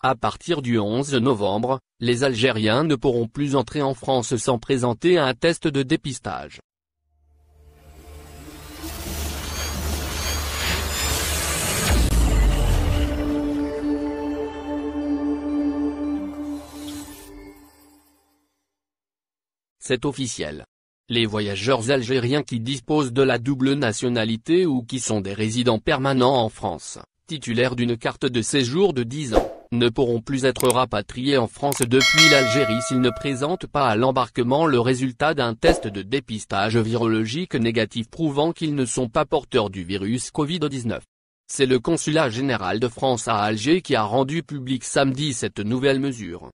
À partir du 11 novembre, les Algériens ne pourront plus entrer en France sans présenter un test de dépistage. C'est officiel. Les voyageurs algériens qui disposent de la double nationalité ou qui sont des résidents permanents en France, titulaires d'une carte de séjour de 10 ans, ne pourront plus être rapatriés en France depuis l'Algérie s'ils ne présentent pas à l'embarquement le résultat d'un test de dépistage virologique négatif prouvant qu'ils ne sont pas porteurs du virus Covid-19. C'est le consulat général de France à Alger qui a rendu public samedi cette nouvelle mesure.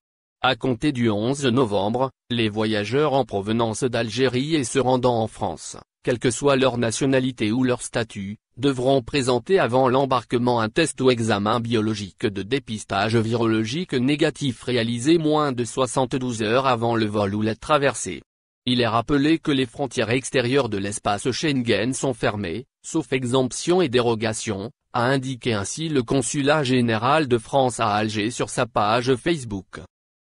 À compter du 11 novembre, les voyageurs en provenance d'Algérie et se rendant en France, quelle que soit leur nationalité ou leur statut, devront présenter avant l'embarquement un test ou examen biologique de dépistage virologique négatif réalisé moins de 72 heures avant le vol ou la traversée. Il est rappelé que les frontières extérieures de l'espace Schengen sont fermées, sauf exemption et dérogation, a indiqué ainsi le Consulat général de France à Alger sur sa page Facebook.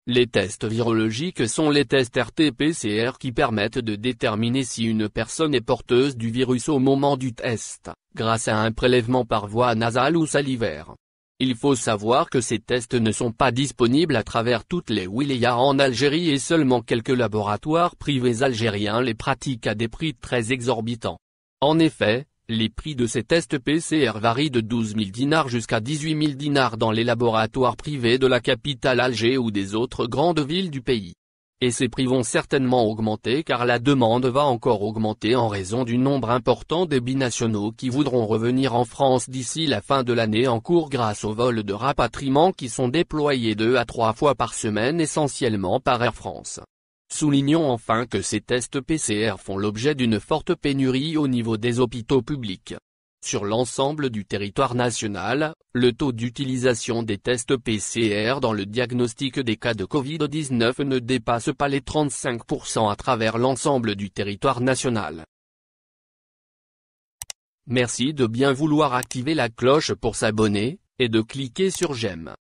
Les tests virologiques sont les tests RT-PCR qui permettent de déterminer si une personne est porteuse du virus au moment du test, grâce à un prélèvement par voie nasale ou salivaire. Il faut savoir que ces tests ne sont pas disponibles à travers toutes les wilayas en Algérie et seulement quelques laboratoires privés algériens les pratiquent à des prix très exorbitants. En effet, les prix de ces tests PCR varient de 12 000 dinars jusqu'à 18 000 dinars dans les laboratoires privés de la capitale Alger ou des autres grandes villes du pays. Et ces prix vont certainement augmenter car la demande va encore augmenter en raison du nombre important des binationaux qui voudront revenir en France d'ici la fin de l'année en cours grâce aux vols de rapatriement qui sont déployés deux à trois fois par semaine essentiellement par Air France. Soulignons enfin que ces tests PCR font l'objet d'une forte pénurie au niveau des hôpitaux publics. Sur l'ensemble du territoire national, le taux d'utilisation des tests PCR dans le diagnostic des cas de Covid-19 ne dépasse pas les 35% à travers l'ensemble du territoire national. Merci de bien vouloir activer la cloche pour s'abonner, et de cliquer sur j'aime.